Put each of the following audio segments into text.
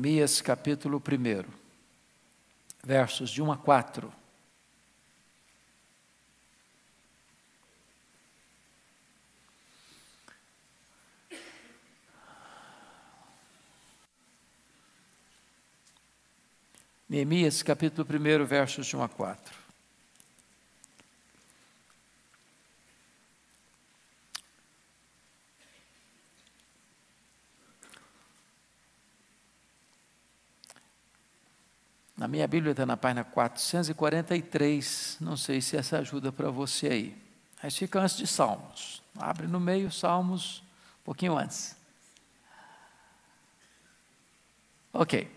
Neemias capítulo 1, versos de 1 a 4. Neemias capítulo 1, versos de 1 a 4. minha Bíblia está na página 443. Não sei se essa ajuda para você aí. Mas fica antes de Salmos. Abre no meio Salmos, um pouquinho antes. Ok.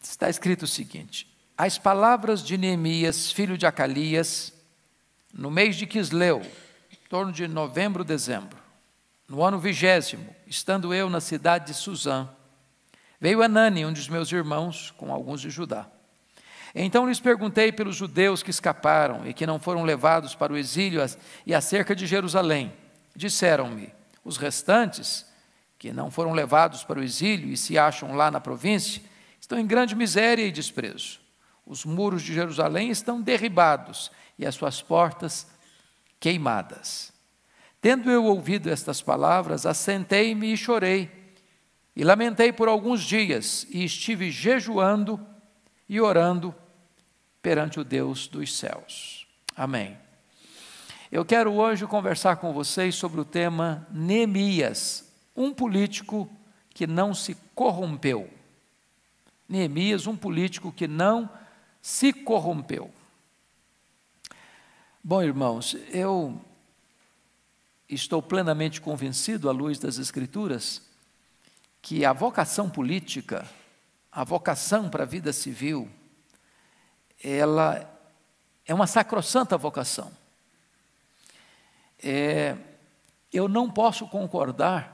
Está escrito o seguinte: As palavras de Neemias, filho de Acalias, no mês de Quisleu, em torno de novembro, dezembro, no ano vigésimo, estando eu na cidade de Suzã, veio Anani, um dos meus irmãos, com alguns de Judá. Então lhes perguntei pelos judeus que escaparam e que não foram levados para o exílio e acerca de Jerusalém. Disseram-me: os restantes, que não foram levados para o exílio e se acham lá na província, estão em grande miséria e desprezo. Os muros de Jerusalém estão derribados e as suas portas queimadas. Tendo eu ouvido estas palavras, assentei-me e chorei, e lamentei por alguns dias, e estive jejuando e orando perante o Deus dos céus. Amém. Eu quero hoje conversar com vocês sobre o tema Neemias, um político que não se corrompeu. Neemias, um político que não se corrompeu. Bom, irmãos, eu estou plenamente convencido, à luz das Escrituras, que a vocação política, a vocação para a vida civil, ela é uma sacrossanta vocação. É, eu não posso concordar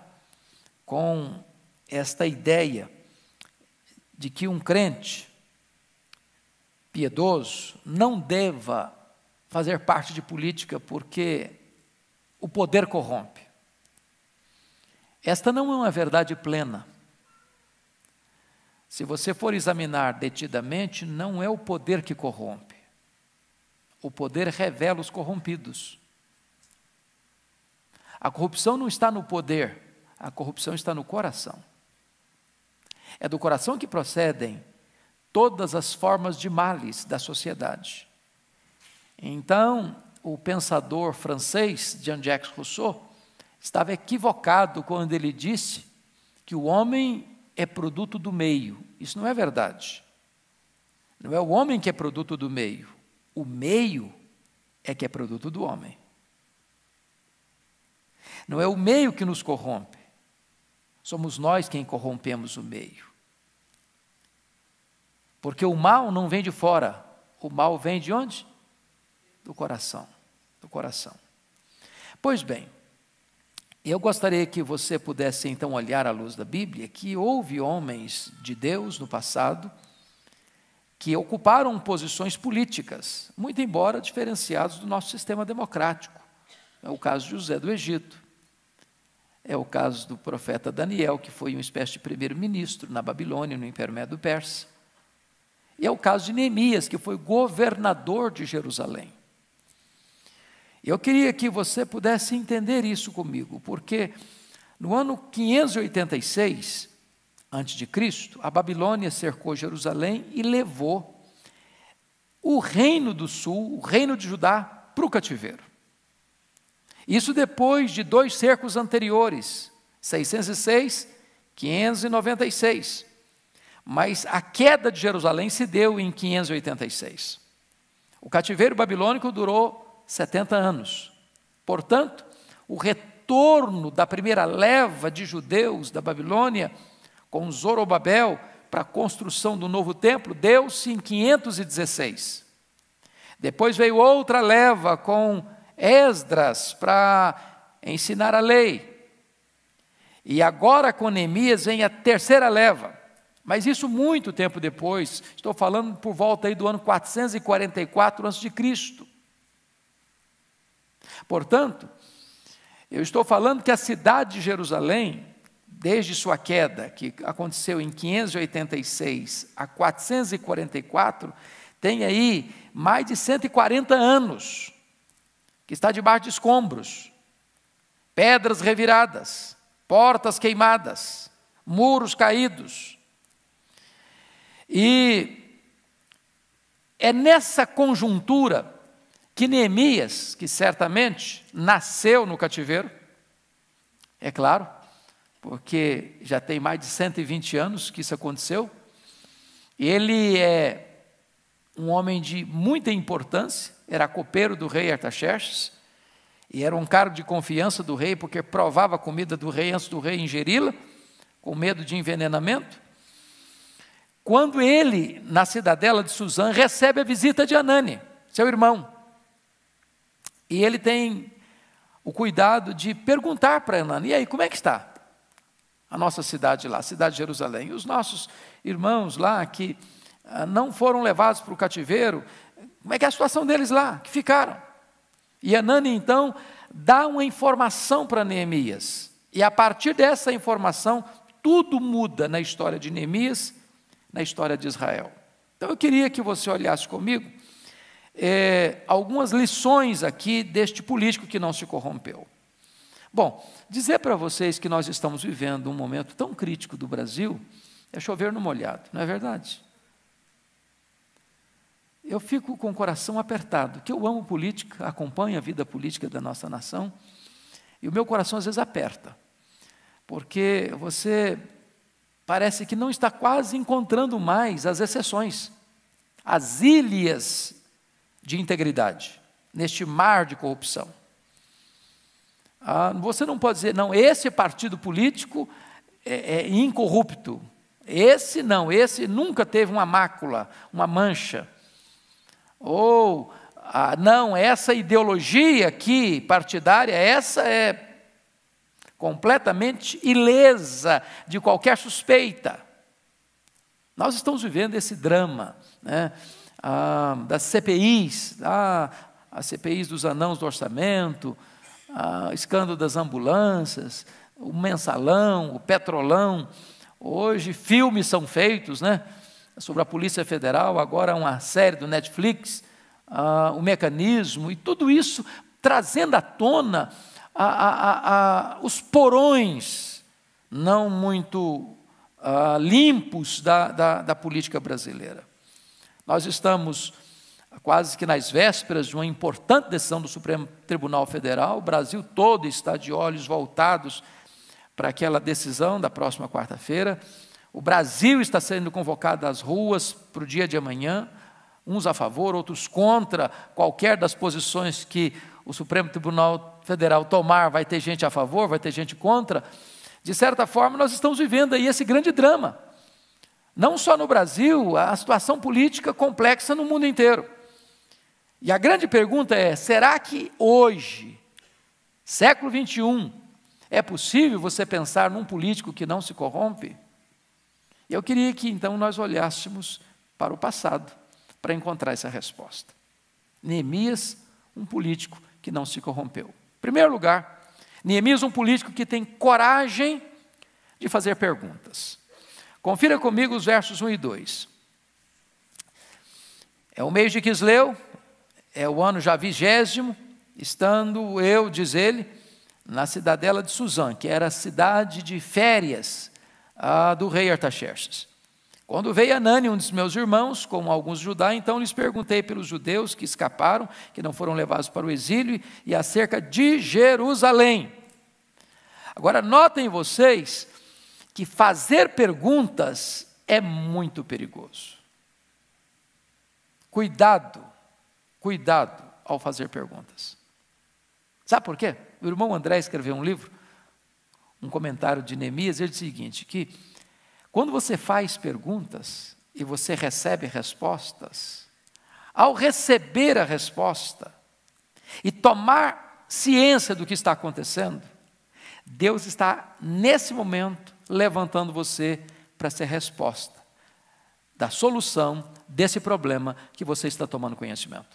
com esta ideia de que um crente piedoso não deva fazer parte de política porque o poder corrompe. Esta não é uma verdade plena. Se você for examinar detidamente, não é o poder que corrompe. O poder revela os corrompidos. A corrupção não está no poder, a corrupção está no coração. É do coração que procedem todas as formas de males da sociedade. Então, o pensador francês Jean-Jacques Rousseau estava equivocado quando ele disse que o homem é produto do meio. Isso não é verdade. Não é o homem que é produto do meio. O meio é que é produto do homem. Não é o meio que nos corrompe. Somos nós quem corrompemos o meio. Porque o mal não vem de fora, o mal vem de onde? Do coração, do coração. Pois bem, eu gostaria que você pudesse então olhar à luz da Bíblia que houve homens de Deus no passado que ocuparam posições políticas, muito embora diferenciados do nosso sistema democrático. É o caso de José do Egito. É o caso do profeta Daniel, que foi uma espécie de primeiro-ministro na Babilônia, no Império Médio Persa. E é o caso de Neemias, que foi governador de Jerusalém. Eu queria que você pudesse entender isso comigo, porque no ano 586 a.C., a Babilônia cercou Jerusalém e levou o reino do sul, o reino de Judá, para o cativeiro. Isso depois de dois cercos anteriores, 606, 596. Mas a queda de Jerusalém se deu em 586. O cativeiro babilônico durou 70 anos. Portanto, o retorno da primeira leva de judeus da Babilônia com Zorobabel para a construção do novo templo deu-se em 516. Depois veio outra leva com Esdras para ensinar a lei. E agora com Neemias vem a terceira leva. Mas isso muito tempo depois, estou falando por volta aí do ano 444 a.C. Portanto, eu estou falando que a cidade de Jerusalém, desde sua queda, que aconteceu em 586 a 444, tem aí mais de 140 anos, que está debaixo de escombros, pedras reviradas, portas queimadas, muros caídos. E é nessa conjuntura que Neemias, que certamente nasceu no cativeiro, é claro, porque já tem mais de 120 anos que isso aconteceu, ele é um homem de muita importância, era copeiro do rei Artaxerxes, e era um cargo de confiança do rei, porque provava a comida do rei antes do rei ingeri-la, com medo de envenenamento. Quando ele, na cidadela de Suzã, recebe a visita de Anani, seu irmão, e ele tem o cuidado de perguntar para Anani: e aí, como é que está a nossa cidade lá, a cidade de Jerusalém? E os nossos irmãos lá que ah, não foram levados para o cativeiro, como é que é a situação deles lá, que ficaram? E Anani então dá uma informação para Neemias. E a partir dessa informação, tudo muda na história de Neemias, na história de Israel. Então eu queria que você olhasse comigo é, algumas lições aqui deste político que não se corrompeu. Bom, dizer para vocês que nós estamos vivendo um momento tão crítico do Brasil é chover no molhado, não é verdade? Eu fico com o coração apertado, que eu amo política, acompanho a vida política da nossa nação, e o meu coração às vezes aperta, porque você parece que não está quase encontrando mais as exceções, as ilhas de integridade, neste mar de corrupção. Ah, você não pode dizer, não, esse partido político é, é incorrupto. Esse não, esse nunca teve uma mácula, uma mancha. Ou, ah, não, essa ideologia aqui partidária, essa é completamente ilesa de qualquer suspeita. Nós estamos vivendo esse drama, né? ah, das CPIs, ah, as CPIs dos anãos do orçamento, ah, escândalo das ambulâncias, o mensalão, o petrolão. Hoje filmes são feitos né, sobre a Polícia Federal, agora uma série do Netflix, ah, o mecanismo, e tudo isso trazendo à tona a, a, a, os porões não muito ah, limpos da, da, da política brasileira. Nós estamos quase que nas vésperas de uma importante decisão do Supremo Tribunal Federal, o Brasil todo está de olhos voltados para aquela decisão da próxima quarta-feira. O Brasil está sendo convocado às ruas para o dia de amanhã, uns a favor, outros contra qualquer das posições que o Supremo Tribunal Federal tomar, vai ter gente a favor, vai ter gente contra. De certa forma, nós estamos vivendo aí esse grande drama não só no Brasil, a situação política complexa no mundo inteiro. E a grande pergunta é: será que hoje, século 21, é possível você pensar num político que não se corrompe? Eu queria que então nós olhássemos para o passado para encontrar essa resposta. Neemias, um político que não se corrompeu. Em primeiro lugar, Neemias, um político que tem coragem de fazer perguntas. Confira comigo os versos 1 e 2. É o mês de Quisleu, é o ano já vigésimo, estando eu, diz ele, na cidadela de Suzã, que era a cidade de férias a, do rei Artaxerxes. Quando veio Anani, um dos meus irmãos, com alguns judá, então lhes perguntei pelos judeus que escaparam, que não foram levados para o exílio, e acerca de Jerusalém. Agora, notem vocês que fazer perguntas é muito perigoso. Cuidado, cuidado ao fazer perguntas. Sabe por quê? O irmão André escreveu um livro, um comentário de Neemias, ele diz o seguinte: que quando você faz perguntas e você recebe respostas, ao receber a resposta e tomar ciência do que está acontecendo, Deus está, nesse momento, levantando você para ser resposta da solução desse problema que você está tomando conhecimento.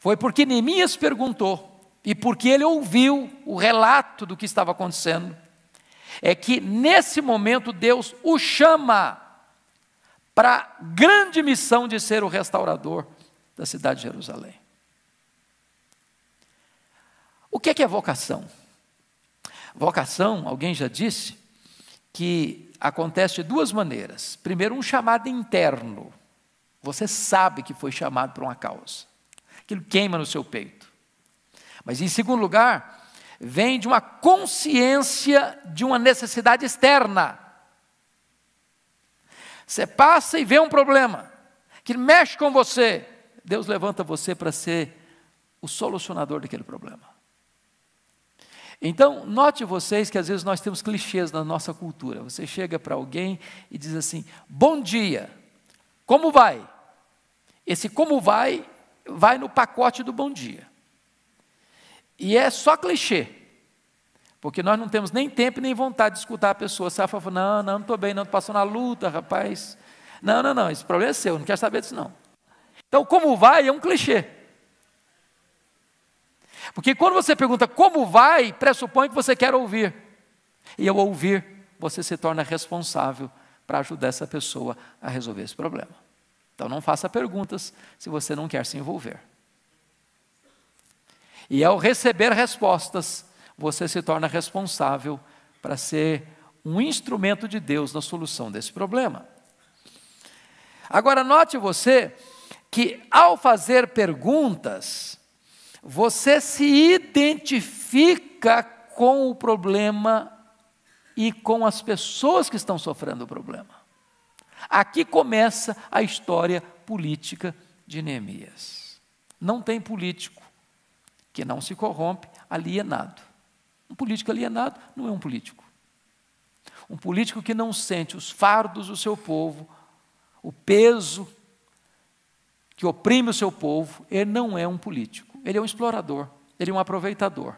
Foi porque Neemias perguntou e porque ele ouviu o relato do que estava acontecendo, é que nesse momento Deus o chama para a grande missão de ser o restaurador da cidade de Jerusalém. O que é, que é vocação? Vocação, alguém já disse, que acontece de duas maneiras. Primeiro, um chamado interno. Você sabe que foi chamado para uma causa. Aquilo queima no seu peito. Mas, em segundo lugar, vem de uma consciência de uma necessidade externa. Você passa e vê um problema que mexe com você. Deus levanta você para ser o solucionador daquele problema. Então, note vocês que às vezes nós temos clichês na nossa cultura. Você chega para alguém e diz assim: Bom dia, como vai? Esse como vai, vai no pacote do bom dia. E é só clichê. Porque nós não temos nem tempo nem vontade de escutar a pessoa. Você fala, não, não, não estou bem, não, estou passando a luta, rapaz. Não, não, não, esse problema é seu, não quero saber disso não. Então, como vai é um clichê. Porque quando você pergunta como vai, pressupõe que você quer ouvir. E ao ouvir, você se torna responsável para ajudar essa pessoa a resolver esse problema. Então não faça perguntas se você não quer se envolver. E ao receber respostas, você se torna responsável para ser um instrumento de Deus na solução desse problema. Agora, note você que ao fazer perguntas, você se identifica com o problema e com as pessoas que estão sofrendo o problema. Aqui começa a história política de Neemias. Não tem político que não se corrompe alienado. Um político alienado não é um político. Um político que não sente os fardos do seu povo, o peso que oprime o seu povo, ele não é um político. Ele é um explorador, ele é um aproveitador.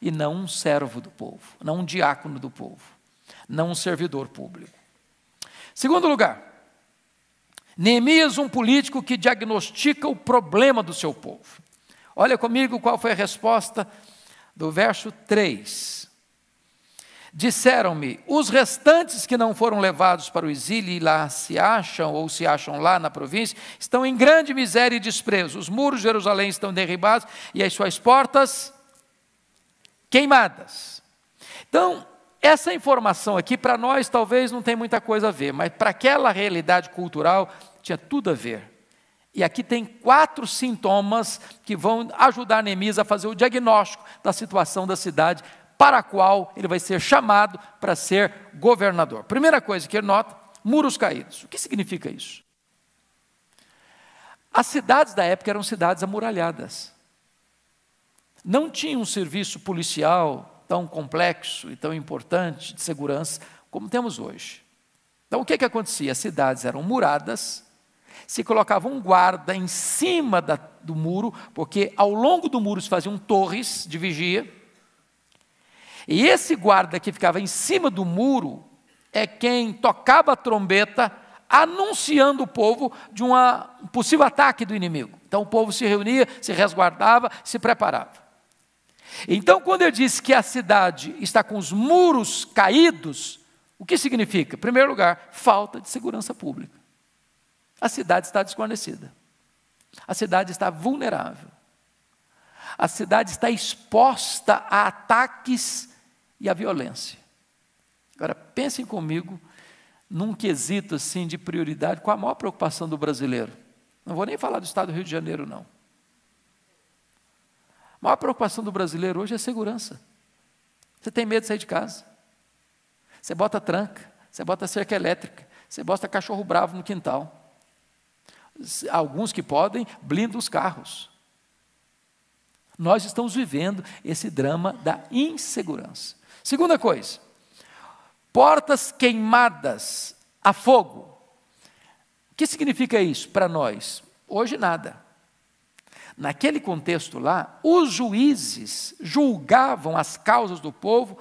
E não um servo do povo, não um diácono do povo, não um servidor público. Segundo lugar, Neemias, um político que diagnostica o problema do seu povo. Olha comigo qual foi a resposta do verso 3. Disseram-me: os restantes que não foram levados para o exílio e lá se acham, ou se acham lá na província, estão em grande miséria e desprezo. Os muros de Jerusalém estão derribados e as suas portas queimadas. Então, essa informação aqui, para nós, talvez não tem muita coisa a ver, mas para aquela realidade cultural, tinha tudo a ver. E aqui tem quatro sintomas que vão ajudar Neemias a fazer o diagnóstico da situação da cidade para a qual ele vai ser chamado para ser governador. Primeira coisa que ele nota: muros caídos. O que significa isso? As cidades da época eram cidades amuralhadas. Não tinha um serviço policial tão complexo e tão importante de segurança como temos hoje. Então, o que, é que acontecia? As cidades eram muradas, se colocava um guarda em cima da, do muro, porque ao longo do muro se faziam torres de vigia e esse guarda que ficava em cima do muro é quem tocava a trombeta anunciando o povo de um possível ataque do inimigo. Então o povo se reunia, se resguardava, se preparava. Então, quando eu disse que a cidade está com os muros caídos, o que significa? Em primeiro lugar, falta de segurança pública. A cidade está desguarnecida. A cidade está vulnerável. A cidade está exposta a ataques e a violência. Agora, pensem comigo num quesito assim de prioridade, qual a maior preocupação do brasileiro? Não vou nem falar do estado do Rio de Janeiro, não. A maior preocupação do brasileiro hoje é segurança. Você tem medo de sair de casa. Você bota tranca, você bota cerca elétrica, você bota cachorro bravo no quintal. Alguns que podem blindam os carros. Nós estamos vivendo esse drama da insegurança. Segunda coisa, portas queimadas a fogo. O que significa isso para nós? Hoje nada. Naquele contexto lá, os juízes julgavam as causas do povo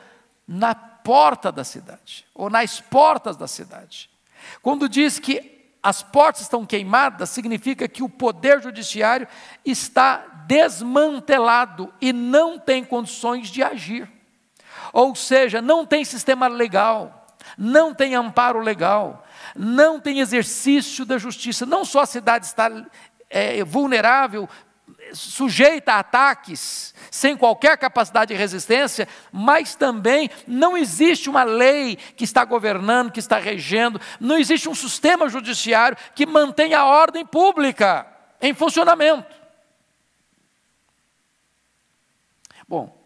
na porta da cidade, ou nas portas da cidade. Quando diz que as portas estão queimadas, significa que o poder judiciário está desmantelado e não tem condições de agir. Ou seja, não tem sistema legal, não tem amparo legal, não tem exercício da justiça. Não só a cidade está é, vulnerável, sujeita a ataques, sem qualquer capacidade de resistência, mas também não existe uma lei que está governando, que está regendo, não existe um sistema judiciário que mantenha a ordem pública em funcionamento. Bom,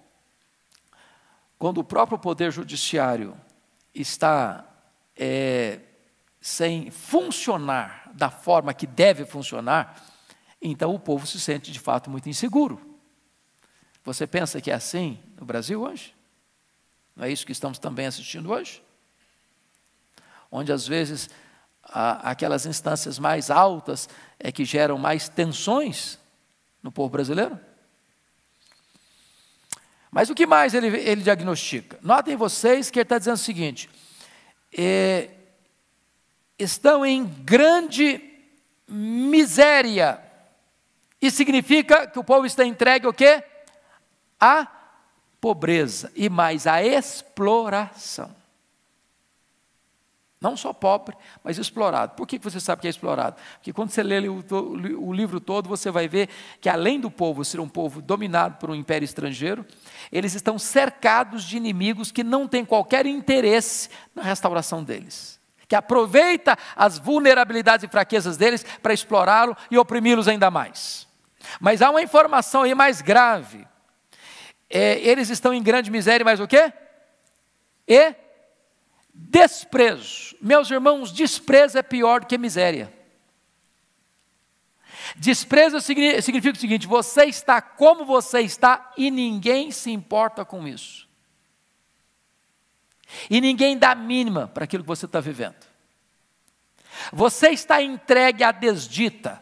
quando o próprio Poder Judiciário está é, sem funcionar da forma que deve funcionar, então o povo se sente de fato muito inseguro. Você pensa que é assim no Brasil hoje? Não é isso que estamos também assistindo hoje? Onde às vezes a, aquelas instâncias mais altas é que geram mais tensões no povo brasileiro? Mas o que mais ele, ele diagnostica? Notem vocês que ele está dizendo o seguinte: é, estão em grande miséria. E significa que o povo está entregue o quê? A pobreza e mais a exploração. Não só pobre, mas explorado. Por que você sabe que é explorado? Porque quando você lê o, livro todo, você vai ver que além do povo ser um povo dominado por um império estrangeiro, eles estão cercados de inimigos que não têm qualquer interesse na restauração deles. Que aproveita as vulnerabilidades e fraquezas deles para explorá-lo e oprimi-los ainda mais. Mas há uma informação aí mais grave. É, eles estão em grande miséria, mas o quê? E Desprezo. Meus irmãos, desprezo é pior do que miséria. Desprezo significa o seguinte: você está como você está e ninguém se importa com isso. E ninguém dá mínima para aquilo que você está vivendo. Você está entregue à desdita,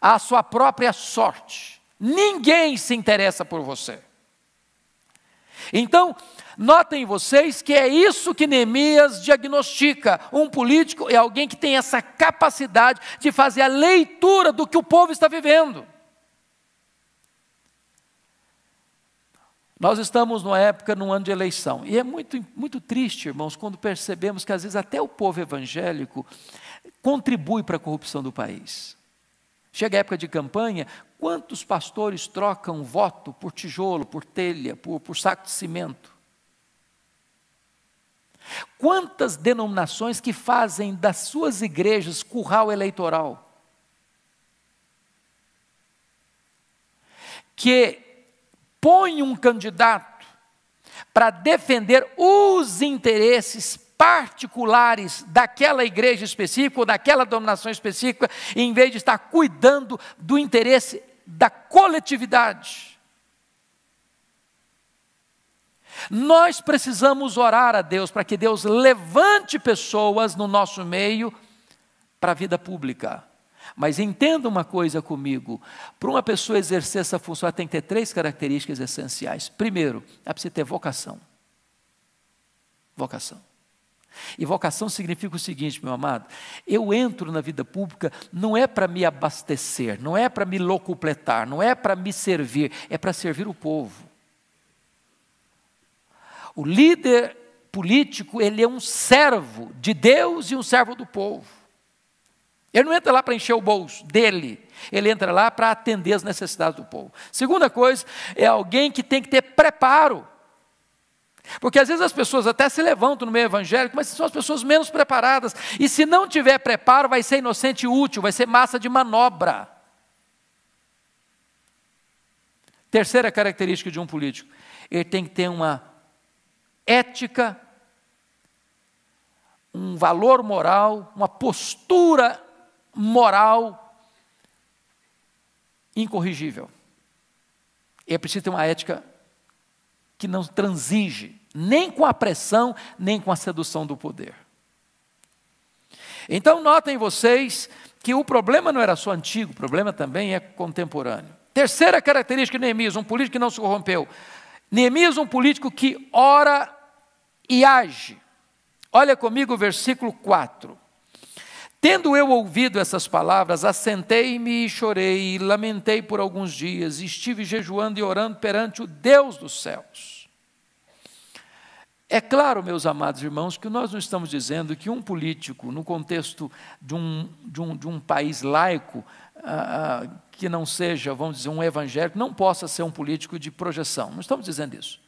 à sua própria sorte. Ninguém se interessa por você. Então, Notem vocês que é isso que Neemias diagnostica. Um político é alguém que tem essa capacidade de fazer a leitura do que o povo está vivendo. Nós estamos numa época, num ano de eleição. E é muito, muito triste, irmãos, quando percebemos que às vezes até o povo evangélico contribui para a corrupção do país. Chega a época de campanha, quantos pastores trocam voto por tijolo, por telha, por, por saco de cimento? Quantas denominações que fazem das suas igrejas curral eleitoral? Que põe um candidato para defender os interesses particulares daquela igreja específica ou daquela dominação específica, em vez de estar cuidando do interesse da coletividade. Nós precisamos orar a Deus para que Deus levante pessoas no nosso meio para a vida pública. Mas entenda uma coisa comigo: para uma pessoa exercer essa função, ela tem que ter três características essenciais. Primeiro, ela precisa ter vocação. Vocação. E vocação significa o seguinte, meu amado: eu entro na vida pública não é para me abastecer, não é para me locupletar, não é para me servir, é para servir o povo. O líder político, ele é um servo de Deus e um servo do povo. Ele não entra lá para encher o bolso dele, ele entra lá para atender as necessidades do povo. Segunda coisa, é alguém que tem que ter preparo. Porque às vezes as pessoas até se levantam no meio evangélico, mas são as pessoas menos preparadas. E se não tiver preparo, vai ser inocente e útil, vai ser massa de manobra. Terceira característica de um político, ele tem que ter uma ética, um valor moral, uma postura moral incorrigível. E é preciso ter uma ética que não transige nem com a pressão, nem com a sedução do poder. Então, notem vocês que o problema não era só antigo, o problema também é contemporâneo. Terceira característica de Neemias, um político que não se corrompeu. Neemias, um político que ora e age. Olha comigo o versículo 4. Tendo eu ouvido essas palavras, assentei-me e chorei, e lamentei por alguns dias, e estive jejuando e orando perante o Deus dos céus. É claro, meus amados irmãos, que nós não estamos dizendo que um político, no contexto de um, de um, de um país laico, ah, ah que não seja, vamos dizer, um evangélico, não possa ser um político de projeção. Não estamos dizendo isso.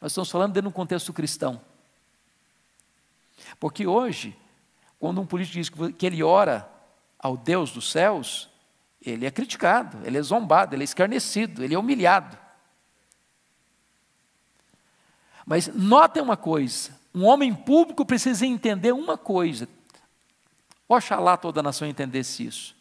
Nós estamos falando dentro de um contexto cristão. Porque hoje, quando um político diz que ele ora ao Deus dos céus, ele é criticado, ele é zombado, ele é escarnecido, ele é humilhado. Mas notem uma coisa: um homem público precisa entender uma coisa. Oxalá toda a nação entendesse isso.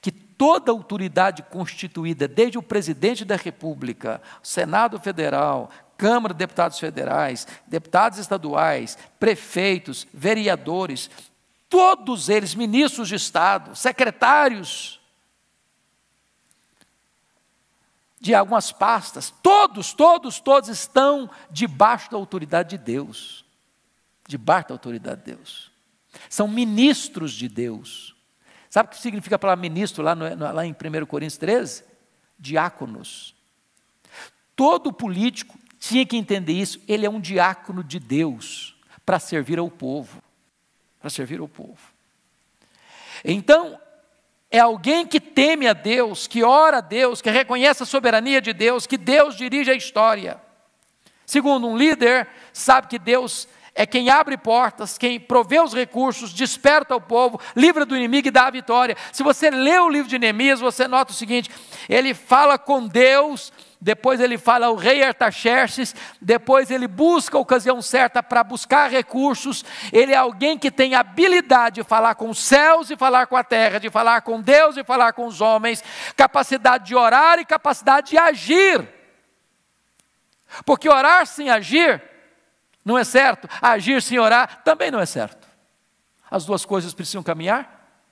Que toda autoridade constituída, desde o presidente da República, Senado Federal, Câmara de Deputados Federais, deputados estaduais, prefeitos, vereadores, todos eles, ministros de Estado, secretários de algumas pastas, todos, todos, todos estão debaixo da autoridade de Deus. Debaixo da autoridade de Deus. São ministros de Deus. Sabe o que significa a palavra ministro lá, no, lá em 1 Coríntios 13? Diáconos. Todo político, tinha que entender isso. Ele é um diácono de Deus para servir ao povo. Para servir ao povo. Então, é alguém que teme a Deus, que ora a Deus, que reconhece a soberania de Deus, que Deus dirige a história. Segundo, um líder sabe que Deus é quem abre portas, quem provê os recursos, desperta o povo, livra do inimigo e dá a vitória. Se você lê o livro de Neemias, você nota o seguinte: ele fala com Deus, depois ele fala ao rei Artaxerxes, depois ele busca a ocasião certa para buscar recursos. Ele é alguém que tem habilidade de falar com os céus e falar com a terra, de falar com Deus e falar com os homens, capacidade de orar e capacidade de agir. Porque orar sem agir não é certo. Agir sem orar também não é certo. As duas coisas precisam caminhar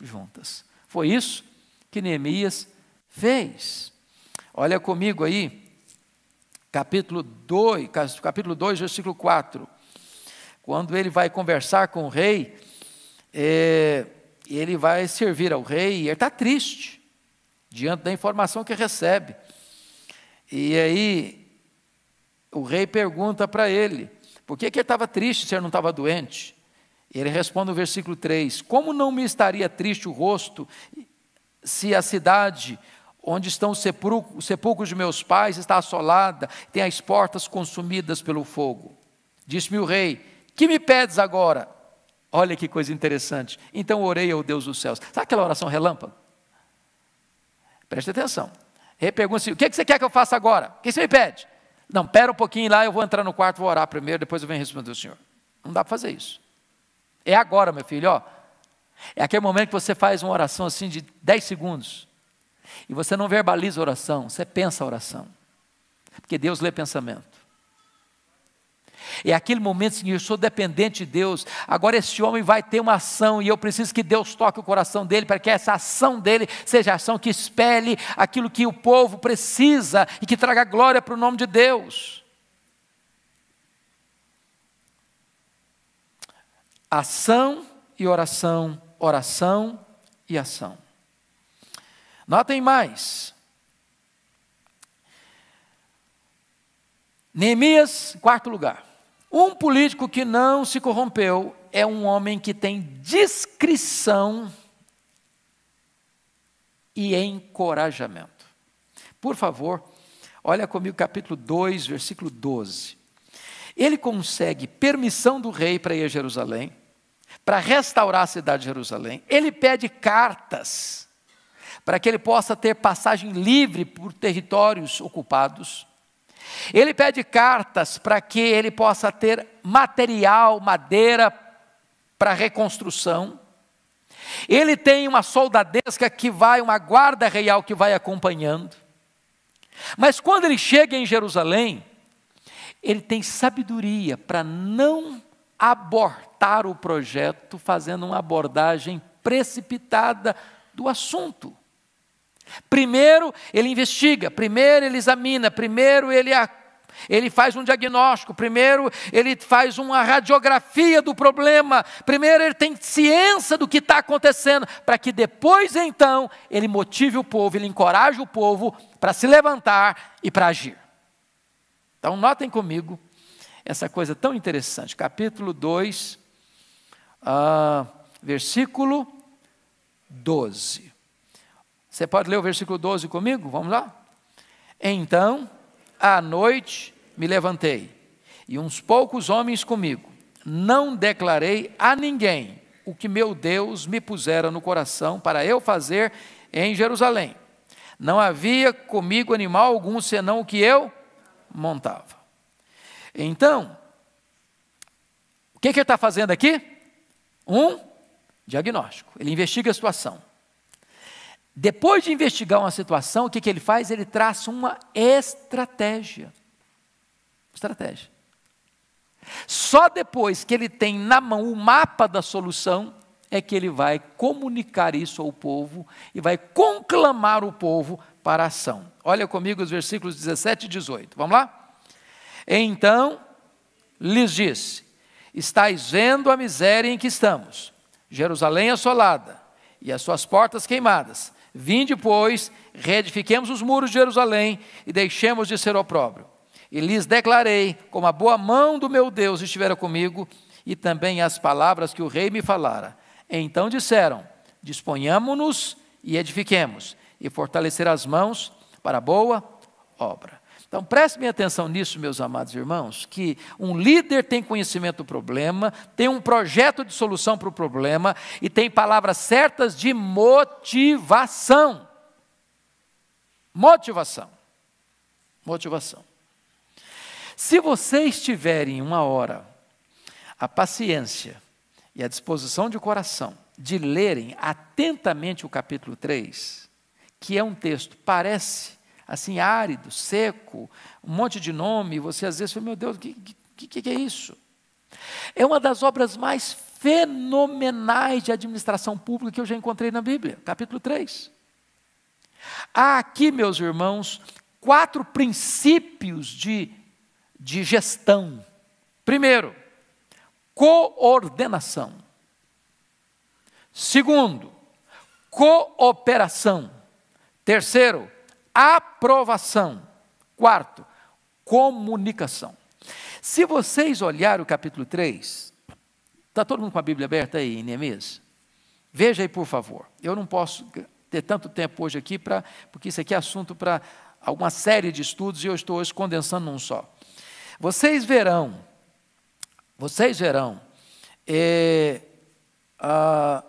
juntas. Foi isso que Neemias fez. Olha comigo aí, capítulo 2, capítulo 2, versículo 4. Quando ele vai conversar com o rei, é, ele vai servir ao rei e ele está triste diante da informação que recebe. E aí o rei pergunta para ele: por que, que ele estava triste se ele não estava doente? Ele responde no versículo 3: Como não me estaria triste o rosto se a cidade onde estão os sepulcros, os sepulcros de meus pais está assolada, tem as portas consumidas pelo fogo? Disse-me o rei: Que me pedes agora? Olha que coisa interessante. Então orei ao Deus dos céus. Sabe aquela oração relâmpago? Preste atenção. Ele pergunta assim: O que, é que você quer que eu faça agora? O que você me pede? Não, pera um pouquinho lá, eu vou entrar no quarto, vou orar primeiro, depois eu venho responder ao Senhor. Não dá para fazer isso. É agora, meu filho, ó. É aquele momento que você faz uma oração assim de 10 segundos. E você não verbaliza a oração, você pensa a oração. Porque Deus lê pensamento é aquele momento em que eu sou dependente de Deus. Agora esse homem vai ter uma ação e eu preciso que Deus toque o coração dele para que essa ação dele seja ação que espelhe aquilo que o povo precisa e que traga glória para o nome de Deus. Ação e oração, oração e ação. Notem mais. Neemias, quarto lugar. Um político que não se corrompeu é um homem que tem discrição e encorajamento. Por favor, olha comigo capítulo 2, versículo 12. Ele consegue permissão do rei para ir a Jerusalém, para restaurar a cidade de Jerusalém. Ele pede cartas para que ele possa ter passagem livre por territórios ocupados. Ele pede cartas para que ele possa ter material, madeira para reconstrução. Ele tem uma soldadesca que vai, uma guarda real que vai acompanhando. Mas quando ele chega em Jerusalém, ele tem sabedoria para não abortar o projeto, fazendo uma abordagem precipitada do assunto. Primeiro ele investiga, primeiro ele examina, primeiro ele, ele faz um diagnóstico, primeiro ele faz uma radiografia do problema, primeiro ele tem ciência do que está acontecendo, para que depois então ele motive o povo, ele encoraje o povo para se levantar e para agir. Então notem comigo essa coisa tão interessante, capítulo 2, uh, ah, versículo 12. Você pode ler o versículo 12 comigo? Vamos lá? Então, à noite me levantei, e uns poucos homens comigo. Não declarei a ninguém o que meu Deus me pusera no coração para eu fazer em Jerusalém. Não havia comigo animal algum senão o que eu montava. Então, o que, que ele está fazendo aqui? Um diagnóstico. Ele investiga a situação. Depois de investigar uma situação, o que, que ele faz? Ele traça uma estratégia. Estratégia. Só depois que ele tem na mão o mapa da solução, é que ele vai comunicar isso ao povo e vai conclamar o povo para a ação. Olha comigo os versículos 17 e 18. Vamos lá? Então lhes disse: Estais vendo a miséria em que estamos, Jerusalém assolada e as suas portas queimadas. Vinde, pois, reedifiquemos os muros de Jerusalém e deixemos de ser opróbrio. E lhes declarei, como a boa mão do meu Deus estivera comigo, e também as palavras que o rei me falara. Então disseram: Disponhamo-nos e edifiquemos, e fortalecer as mãos para a boa obra. Então preste minha atenção nisso, meus amados irmãos, que um líder tem conhecimento do problema, tem um projeto de solução para o problema e tem palavras certas de motivação. Motivação. Motivação. Se vocês tiverem uma hora a paciência e a disposição de coração de lerem atentamente o capítulo 3, que é um texto, parece assim árido, seco, um monte de nome, você às vezes fala, meu Deus, o que, que, que, é isso? É uma das obras mais fenomenais de administração pública que eu já encontrei na Bíblia, capítulo 3. Há aqui, meus irmãos, quatro princípios de, de gestão. Primeiro, coordenação. Segundo, cooperação. Terceiro, aprovação. Quarto, comunicação. Se vocês olharem o capítulo 3, está todo mundo com a Bíblia aberta aí, Neemias? É Veja aí, por favor. Eu não posso ter tanto tempo hoje aqui, pra, porque isso aqui é assunto para alguma série de estudos e eu estou hoje condensando num só. Vocês verão, vocês verão, é,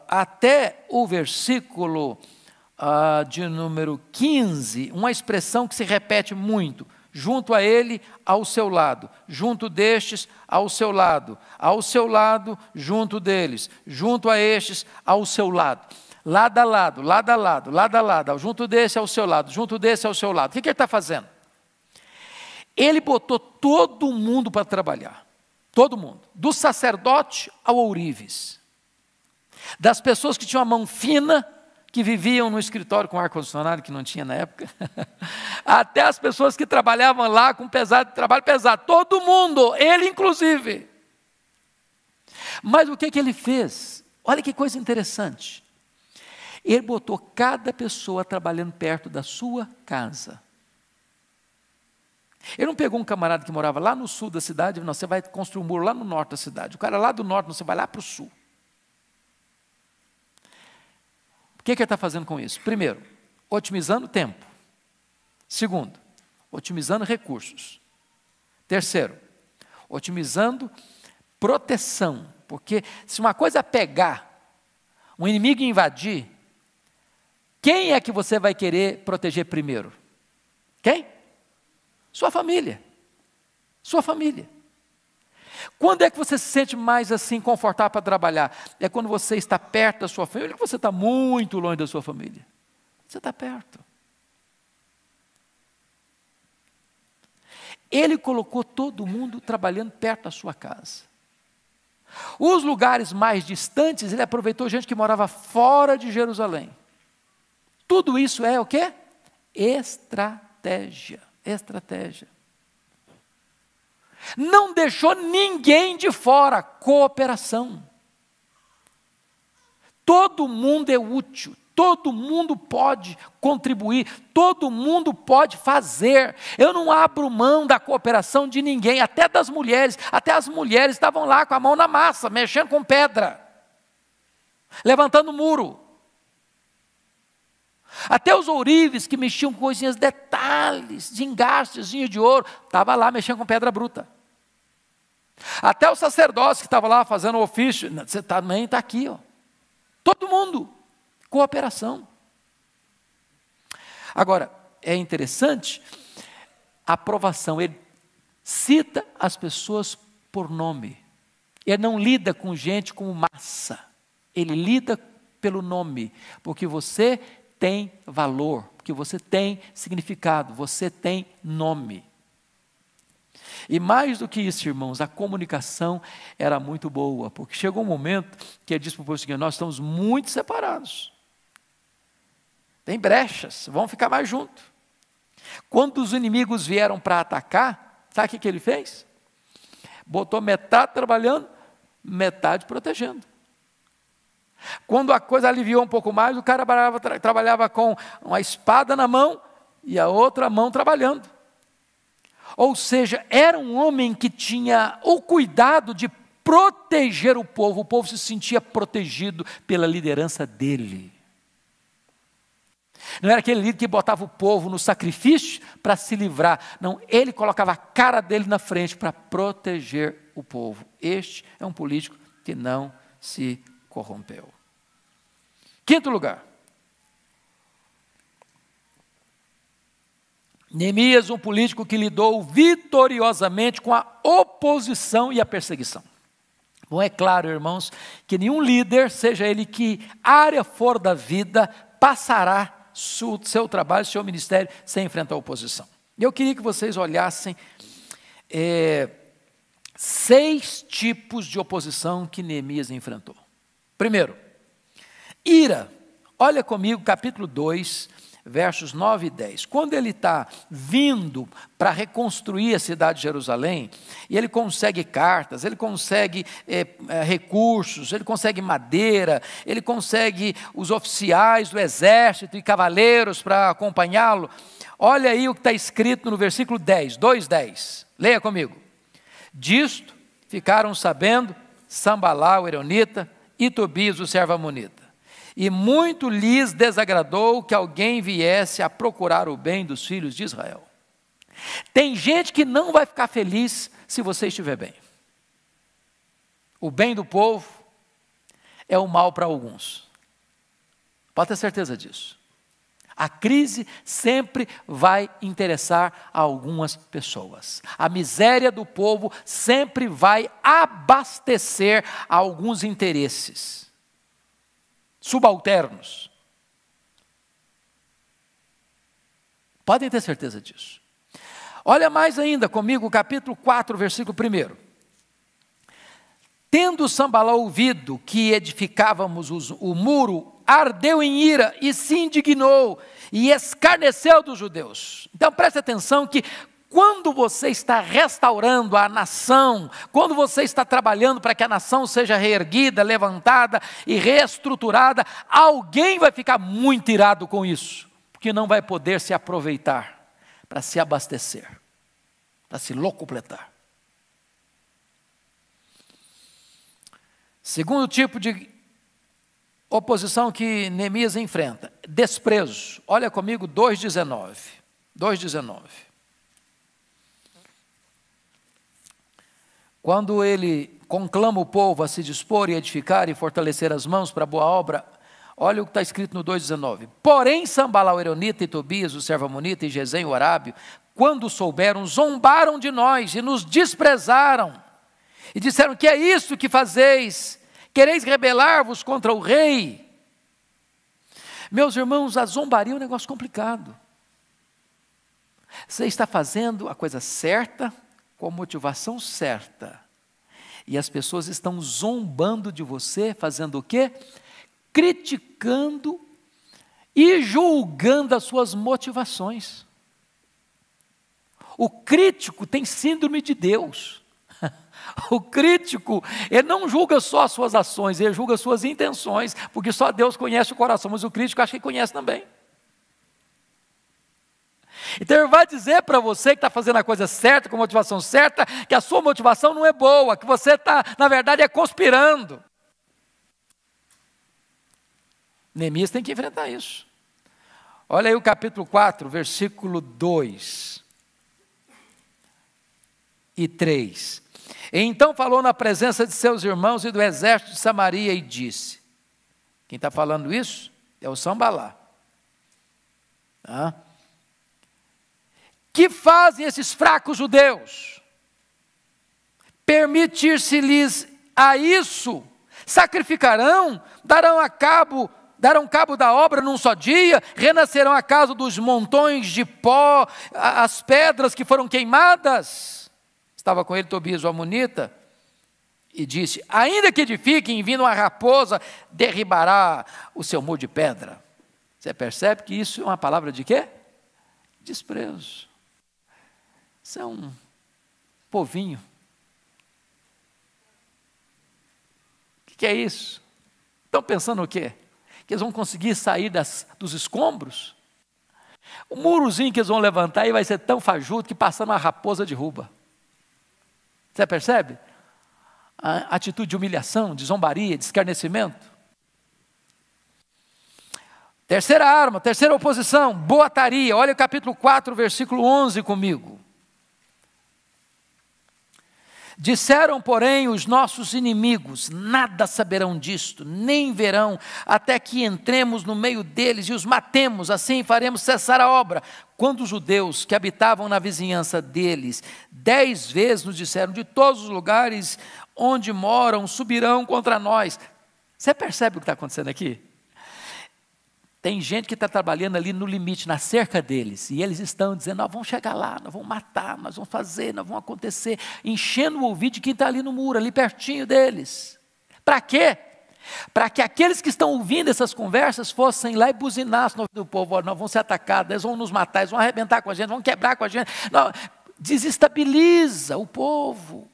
até o versículo ah, de número 15, uma expressão que se repete muito. Junto a ele, ao seu lado. Junto destes, ao seu lado. Ao seu lado, junto deles. Junto a estes, ao seu lado lado a lado, lado a lado, lado a lado, junto desse ao seu lado, junto desse ao seu lado. O que, que ele está fazendo? Ele botou todo mundo para trabalhar. Todo mundo. Do sacerdote ao ourives. Das pessoas que tinham a mão fina que viviam no escritório com ar-condicionado, que não tinha na época, até as pessoas que trabalhavam lá com pesado, trabalho pesado, todo mundo, ele inclusive. Mas o que, que ele fez? Olha que coisa interessante. Ele botou cada pessoa trabalhando perto da sua casa. Ele não pegou um camarada que morava lá no sul da cidade, não, você vai construir um muro lá no norte da cidade. O cara lá do norte, não, você vai lá para o sul. que, que ele está fazendo com isso? Primeiro, otimizando tempo. Segundo, otimizando recursos. Terceiro, otimizando proteção. Porque se uma coisa é pegar, um inimigo invadir, quem é que você vai querer proteger primeiro? Quem? Sua família. Sua família. Quando é que você se sente mais assim, confortável para trabalhar? É quando você está perto da sua família ou você está muito longe da sua família? Você está perto. Ele colocou todo mundo trabalhando perto da sua casa. Os lugares mais distantes, ele aproveitou gente que morava fora de Jerusalém. Tudo isso é o quê? Estratégia. Estratégia. Não deixou ninguém de fora. Cooperação. Todo mundo é útil, todo mundo pode contribuir, todo mundo pode fazer. Eu não abro mão da cooperação de ninguém, até das mulheres. Até as mulheres estavam lá com a mão na massa, mexendo com pedra, levantando muro. Até os ourives que mexiam com coisinhas, detalhes de engastezinho de ouro, estava lá mexendo com pedra bruta. Até o sacerdócio que estava lá fazendo o ofício, você também está tá aqui, ó. todo mundo, cooperação. Agora, é interessante, a aprovação, ele cita as pessoas por nome, ele não lida com gente como massa, ele lida pelo nome, porque você tem valor, porque você tem significado, você tem nome. E mais do que isso, irmãos, a comunicação era muito boa, porque chegou um momento que ele disse para o povo seguinte: nós estamos muito separados. Tem brechas, Vamos ficar mais juntos. Quando os inimigos vieram para atacar, sabe o que, ele fez? Botou metade trabalhando, metade protegendo. Quando a coisa aliviou um pouco mais, o cara trabalhava com uma espada na mão e a outra mão trabalhando. Ou seja, era um homem que tinha o cuidado de proteger o povo, o povo se sentia protegido pela liderança dele. Não era aquele líder que botava o povo no sacrifício para se livrar. Não, ele colocava a cara dele na frente para proteger o povo. Este é um político que não se corrompeu. Quinto lugar, Neemias, um político que lidou vitoriosamente com a oposição e a perseguição. Bom, é claro, irmãos, que nenhum líder, seja ele que área for da vida, passará seu, seu trabalho, seu ministério, sem enfrentar a oposição. Eu queria que vocês olhassem é, seis tipos de oposição que Neemias enfrentou. Primeiro, ira. Olha comigo, capítulo 2, versos 9 e 10. Quando ele está vindo para reconstruir a cidade de Jerusalém, e ele consegue cartas, ele consegue é, recursos, ele consegue madeira, ele consegue os oficiais do exército e cavaleiros para acompanhá-lo. Olha aí o que está escrito no versículo 10, 2:10. Leia comigo. Disto ficaram sabendo Sambalá, o Eronita, e Tobias, o servo Amonita e muito lhes desagradou que alguém viesse a procurar o bem dos filhos de Israel. Tem gente que não vai ficar feliz se você estiver bem. O bem do povo é o mal para alguns. Pode ter certeza disso. A crise sempre vai interessar a algumas pessoas. A miséria do povo sempre vai abastecer alguns interesses subalternos. Podem ter certeza disso. Olha mais ainda comigo, capítulo 4, versículo 1. Tendo Sambalá ouvido que edificávamos os, o muro, ardeu em ira e se indignou e escarneceu dos judeus. Então preste atenção que quando você está restaurando a nação, quando você está trabalhando para que a nação seja reerguida, levantada e reestruturada, alguém vai ficar muito irado com isso, porque não vai poder se aproveitar para se abastecer, para se locupletar. Segundo tipo de oposição que Neemias enfrenta, desprezo. Olha comigo 2,19. 2,19. Quando ele conclama o povo a se dispor e edificar e fortalecer as mãos para a boa obra, olha o que está escrito no 2,19. Porém, Sambalau, Eronita e Tobias, o servo Amonita e Gesem, o Arábio, quando souberam, zombaram de nós e nos desprezaram. E disseram: Que é isso que fazeis? Quereis rebelar-vos contra o rei? Meus irmãos, a zombaria é um negócio complicado. Você está fazendo a coisa certa, com a motivação certa. E as pessoas estão zombando de você, fazendo o quê? Criticando e julgando as suas motivações. O crítico tem síndrome de Deus. O crítico, ele não julga só as suas ações, ele julga as suas intenções, porque só Deus conhece o coração, mas o crítico acha que conhece também. Então ele vai dizer para você que está fazendo a coisa certa, com a motivação certa, que a sua motivação não é boa, que você está, na verdade, é conspirando. Neemias tem que enfrentar isso. Olha aí o capítulo 4, versículo 2 e 3. Então falou na presença de seus irmãos e do exército de Samaria e disse: Quem está falando isso é o Sambalá. Ah, que fazem esses fracos judeus? Permitir-se-lhes a isso, sacrificarão, darão a cabo darão cabo da obra num só dia, renascerão a casa dos montões de pó, as pedras que foram queimadas. Estava com ele Tobias, o Amonita, e disse: Ainda que edifiquem, vindo uma raposa, derribará o seu muro de pedra. Você percebe que isso é uma palavra de quê? Desprezo são é um povinho. O que, que, é isso? Estão pensando o quê? Que eles vão conseguir sair das, dos escombros? O murozinho que eles vão levantar aí vai ser tão fajuto que passando uma raposa derruba. Você percebe? A atitude de humilhação, de zombaria, de escarnecimento. Terceira arma, terceira oposição, boataria. Olha o capítulo 4, versículo 11 comigo. Disseram, porém, os nossos inimigos: nada saberão disto, nem verão, até que entremos no meio deles e os matemos, assim faremos cessar a obra. Quando os judeus que habitavam na vizinhança deles, dez vezes nos disseram: de todos os lugares onde moram, subirão contra nós. Você percebe o que está acontecendo aqui? Tem gente que está trabalhando ali no limite, na cerca deles, e eles estão dizendo: nós vamos chegar lá, nós vamos matar, nós vamos fazer, nós vamos acontecer, enchendo o ouvido de quem está ali no muro, ali pertinho deles. Para quê? Para que aqueles que estão ouvindo essas conversas fossem lá e buzinassem no do povo: nós vamos ser atacados, eles vão nos matar, eles vão arrebentar com a gente, vão quebrar com a gente. Não, desestabiliza o povo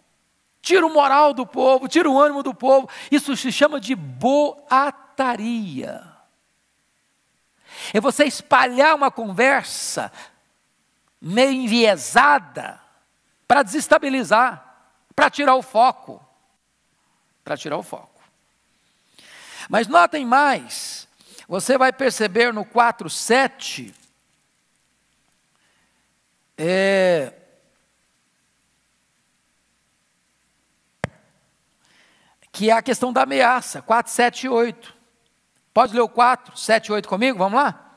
tira o moral do povo, tira o ânimo do povo. Isso se chama de boataria é você espalhar uma conversa meio enviesada para desestabilizar, para tirar o foco. Para tirar o foco. Mas notem mais, você vai perceber no 4,7 é, que é a questão da ameaça, 4, 7 e 8. Pode ler o 4, 7 8 comigo? Vamos lá?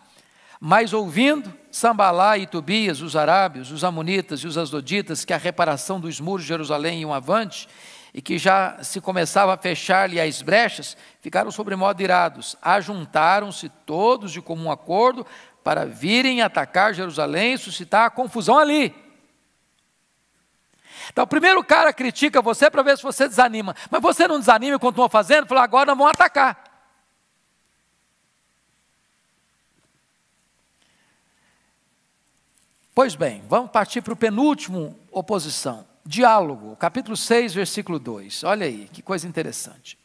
Mas ouvindo Sambalá e Tobias, os arábios, os amonitas e os asdoditas, que a reparação dos muros de Jerusalém iam avante, e que já se começava a fechar-lhe as brechas, ficaram sobremodo irados. Ajuntaram-se todos de comum acordo para virem atacar Jerusalém e suscitar a confusão ali. Então, o primeiro cara critica você para ver se você desanima. Mas você não desanima e continua fazendo, fala, agora não vão atacar. Pois bem, vamos partir para o penúltimo oposição. Diálogo, capítulo 6, versículo 2. Olha aí, que coisa interessante.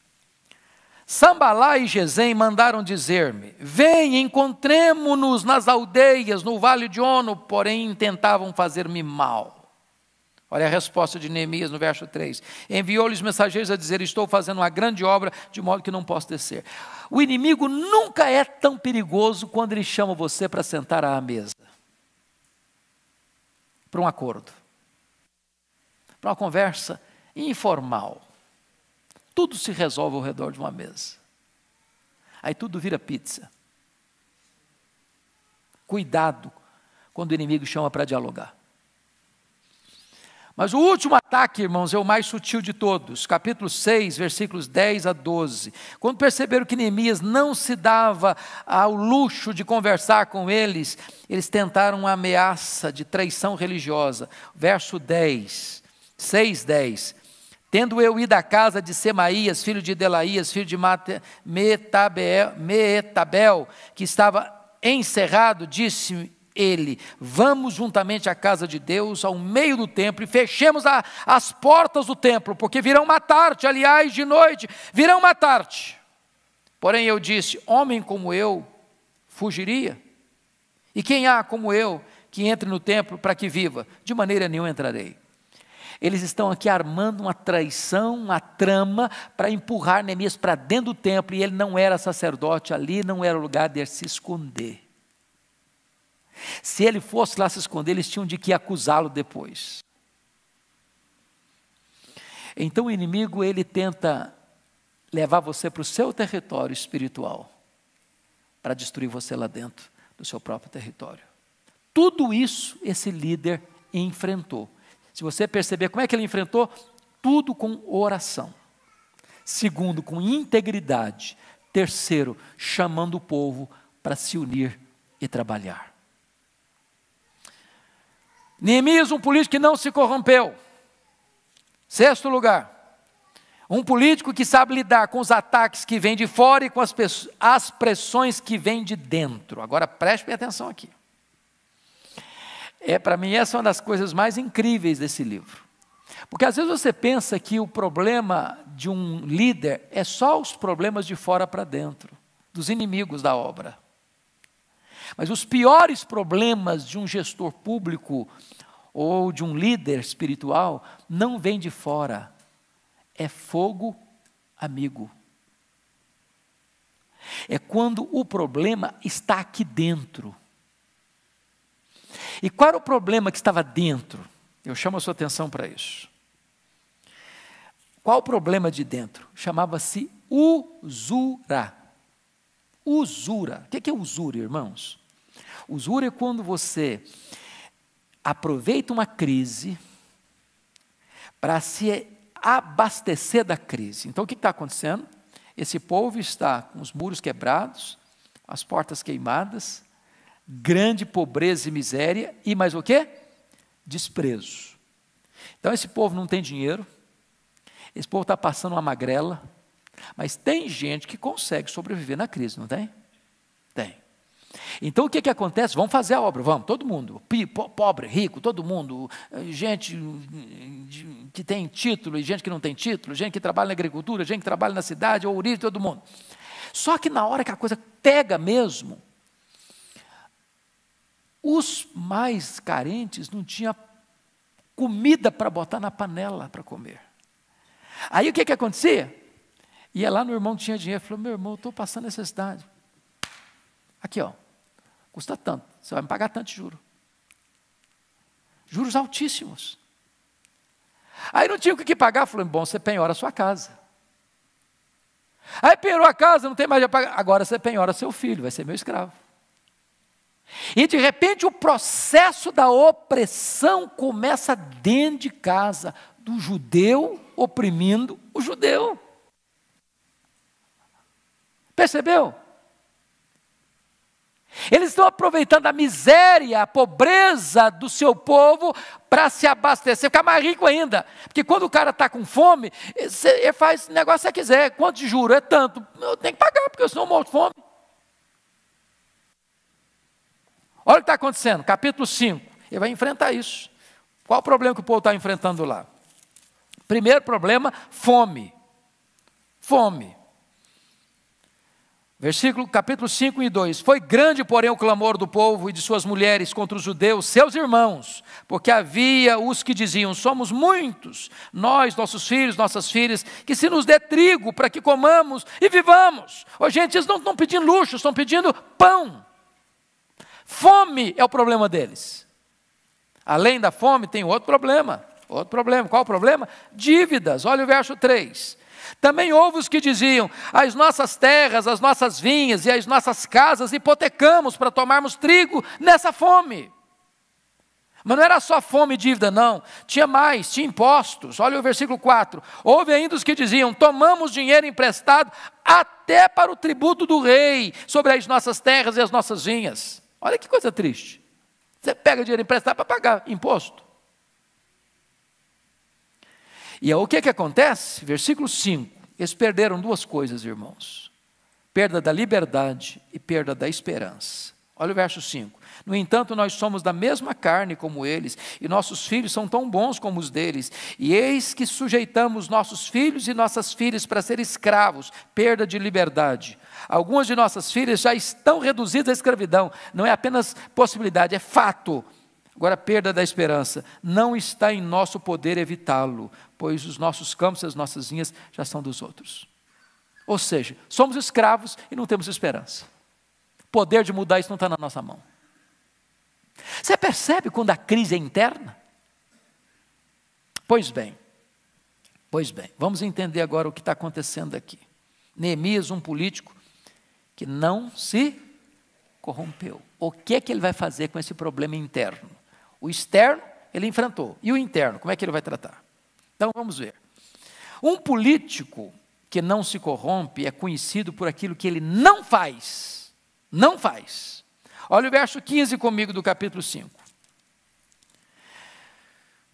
Sambalá e Gesem mandaram dizer-me: Vem, encontremo-nos nas aldeias, no vale de Ono, porém intentavam fazer-me mal. Olha a resposta de Neemias no verso 3. Enviou-lhes mensageiros a dizer: Estou fazendo uma grande obra, de modo que não posso descer. O inimigo nunca é tão perigoso quando ele chama você para sentar à mesa para um acordo, para uma conversa informal. Tudo se resolve ao redor de uma mesa. Aí tudo vira pizza. Cuidado quando o inimigo chama para dialogar. Mas o último ataque, irmãos, é o mais sutil de todos, capítulo 6, versículos 10 a 12. Quando perceberam que Neemias não se dava ao luxo de conversar com eles, eles tentaram uma ameaça de traição religiosa. Verso 10, 6, 10. Tendo eu ido à casa de Semaías, filho de Delaías, filho de Mate, Metabel, Metabel, que estava encerrado, disse me ele. Vamos juntamente à casa de Deus, ao meio do templo, e fechemos a, as portas do templo, porque virão matar-te, aliás, de noite, virão matar-te. Porém eu disse: Homem como eu fugiria? E quem há como eu que entre no templo para que viva? De maneira nenhuma entrarei. Eles estão aqui armando uma traição, uma trama para empurrar Neemias para dentro do templo e ele não era sacerdote ali, não era lugar de se esconder. Se ele fosse lá se esconder, eles tinham de que acusá-lo depois. Então o inimigo ele tenta levar você para o seu território espiritual, para destruir você lá dentro do seu próprio território. Tudo isso esse líder enfrentou. Se você perceber como é que ele enfrentou, tudo com oração. Segundo, com integridade. Terceiro, chamando o povo para se unir e trabalhar. Neemias, um político que não se corrompeu. Sexto lugar, um político que sabe lidar com os ataques que vêm de fora e com as, as pressões que vêm de dentro. Agora preste bem atenção aqui. É para mim essa é uma das coisas mais incríveis desse livro. Porque às vezes você pensa que o problema de um líder é só os problemas de fora para dentro, dos inimigos da obra. Mas os piores problemas de um gestor público ou de um líder espiritual não vem de fora. É fogo amigo. É quando o problema está aqui dentro. E qual era o problema que estava dentro? Eu chamo a sua atenção para isso. Qual o problema de dentro? Chamava-se usura. Usura. O que é usura, irmãos? Usura é quando você aproveita uma crise para se abastecer da crise. Então, o que está acontecendo? Esse povo está com os muros quebrados, as portas queimadas, grande pobreza e miséria, e mais o quê? Desprezo. Então, esse povo não tem dinheiro, esse povo está passando uma magrela, mas tem gente que consegue sobreviver na crise, não tem? Tem. Então o que, que acontece? Vamos fazer a obra, vamos, todo mundo, pobre, rico, todo mundo, gente que tem título e gente que não tem título, gente que trabalha na agricultura, gente que trabalha na cidade, ou origem, todo mundo. Só que na hora que a coisa pega mesmo, os mais carentes não tinham comida para botar na panela para comer. Aí o que, que acontecia? Ia lá no irmão que tinha dinheiro, falou: meu irmão, estou passando necessidade. Aqui, ó, Custa tanto, você vai me pagar tanto de juro. Juros altíssimos. Aí não tinha o que pagar, falou, bom, você penhora a sua casa. Aí penhorou a casa, não tem mais a pagar. Agora você penhora seu filho, vai ser meu escravo. E de repente o processo da opressão começa dentro de casa, do judeu oprimindo o judeu. Percebeu? Eles estão aproveitando a miséria, a pobreza do seu povo para se abastecer, ficar mais rico ainda. Porque quando o cara está com fome, ele faz o negócio que quiser. Quanto de juro? É tanto. Eu tenho que pagar, porque senão eu morro de fome. Olha o que está acontecendo, capítulo 5. Ele vai enfrentar isso. Qual o problema que o povo está enfrentando lá? Primeiro problema, fome. Fome. Versículo capítulo 5 e 2. Foi grande, porém, o clamor do povo e de suas mulheres contra os judeus, seus irmãos, porque havia os que diziam: Somos muitos, nós, nossos filhos, nossas filhas, que se nos dê trigo para que comamos e vivamos. Ô, gente, eles não estão pedindo luxo, estão pedindo pão. Fome é o problema deles. Além da fome, tem outro problema. Outro problema. Qual o problema? Dívidas. Olha o verso 3. Também houve os que diziam: as nossas terras, as nossas vinhas e as nossas casas hipotecamos para tomarmos trigo nessa fome. Mas não era só fome e dívida, não. Tinha mais, tinha impostos. Olha o versículo 4. Houve ainda os que diziam: tomamos dinheiro emprestado até para o tributo do rei sobre as nossas terras e as nossas vinhas. Olha que coisa triste. Você pega dinheiro emprestado para pagar imposto. E o que, que acontece? Versículo 5. Eles perderam duas coisas, irmãos: perda da liberdade e perda da esperança. Olha o verso 5. No entanto, nós somos da mesma carne como eles, e nossos filhos são tão bons como os deles. E eis que sujeitamos nossos filhos e nossas filhas para ser escravos, perda de liberdade. Algumas de nossas filhas já estão reduzidas à escravidão. Não é apenas possibilidade, é fato. Agora, perda da esperança. Não está em nosso poder evitá-lo, pois os nossos campos e as nossas vinhas já são dos outros. Ou seja, somos escravos e não temos esperança. O poder de mudar isso não está na nossa mão. Você percebe quando a crise é interna? Pois bem, pois bem, vamos entender agora o que está acontecendo aqui. Neemias, um político que não se corrompeu. O que é que ele vai fazer com esse problema interno? O externo ele enfrentou, e o interno, como é que ele vai tratar? Então vamos ver. Um político que não se corrompe é conhecido por aquilo que ele não faz. Não faz. Olha o verso 15 comigo do capítulo 5.